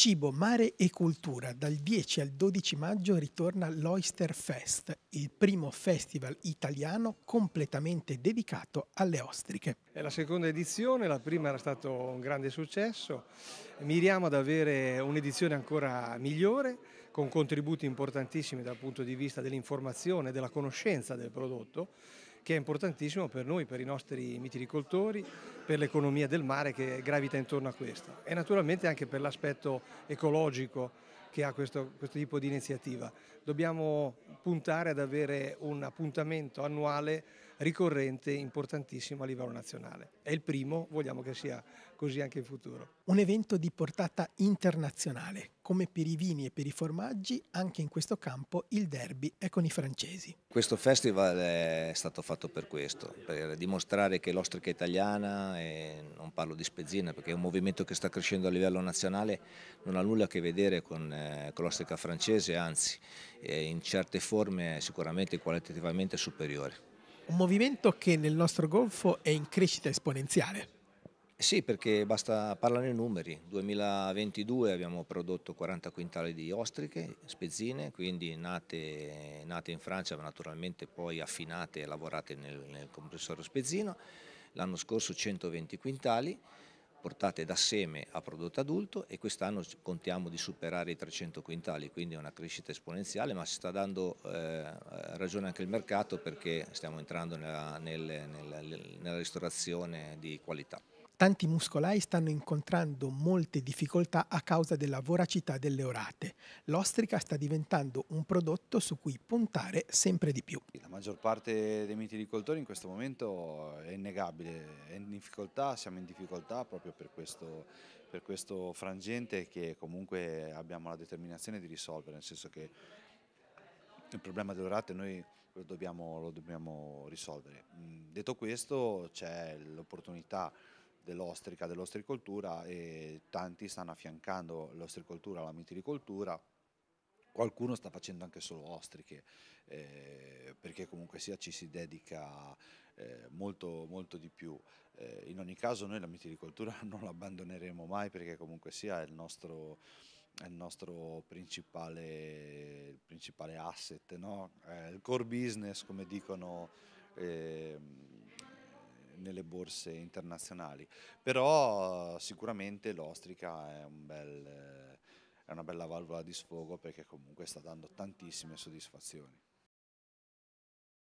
Cibo, mare e cultura. Dal 10 al 12 maggio ritorna l'Oyster Fest, il primo festival italiano completamente dedicato alle ostriche. È la seconda edizione, la prima era stato un grande successo. Miriamo ad avere un'edizione ancora migliore, con contributi importantissimi dal punto di vista dell'informazione e della conoscenza del prodotto che è importantissimo per noi, per i nostri mitiricoltori, per l'economia del mare che gravita intorno a questo e naturalmente anche per l'aspetto ecologico che ha questo, questo tipo di iniziativa. Dobbiamo puntare ad avere un appuntamento annuale ricorrente importantissimo a livello nazionale. È il primo, vogliamo che sia così anche in futuro. Un evento di portata internazionale, come per i vini e per i formaggi, anche in questo campo il derby è con i francesi. Questo festival è stato fatto per questo, per dimostrare che l'ostrica italiana, e non parlo di spezzina perché è un movimento che sta crescendo a livello nazionale, non ha nulla a che vedere con, eh, con l'ostrica francese, anzi eh, in certe forme è sicuramente qualitativamente superiore un movimento che nel nostro golfo è in crescita esponenziale. Sì, perché basta parlare numeri. Nel 2022 abbiamo prodotto 40 quintali di ostriche, spezzine, quindi nate, nate in Francia, ma naturalmente poi affinate e lavorate nel, nel compressore spezzino. L'anno scorso 120 quintali portate da seme a prodotto adulto e quest'anno contiamo di superare i 300 quintali, quindi è una crescita esponenziale, ma si sta dando eh, ragione anche il mercato perché stiamo entrando nella, nel, nella, nella ristorazione di qualità. Tanti muscolai stanno incontrando molte difficoltà a causa della voracità delle orate. L'ostrica sta diventando un prodotto su cui puntare sempre di più. La maggior parte dei mitilicoltori in questo momento è innegabile, è in difficoltà, siamo in difficoltà proprio per questo, per questo frangente che comunque abbiamo la determinazione di risolvere, nel senso che il problema delle orate noi lo dobbiamo, lo dobbiamo risolvere. Mm, detto questo c'è l'opportunità dell'ostrica, dell'ostricoltura e tanti stanno affiancando l'ostricoltura alla mitilicoltura, qualcuno sta facendo anche solo ostriche, eh, perché comunque sia ci si dedica eh, molto, molto di più. Eh, in ogni caso noi la mitilicoltura non l'abbandoneremo mai perché comunque sia è il nostro, è il nostro principale, principale asset, no? Eh, il core business come dicono ehm, nelle borse internazionali, però eh, sicuramente l'ostrica è, un bel, eh, è una bella valvola di sfogo perché comunque sta dando tantissime soddisfazioni.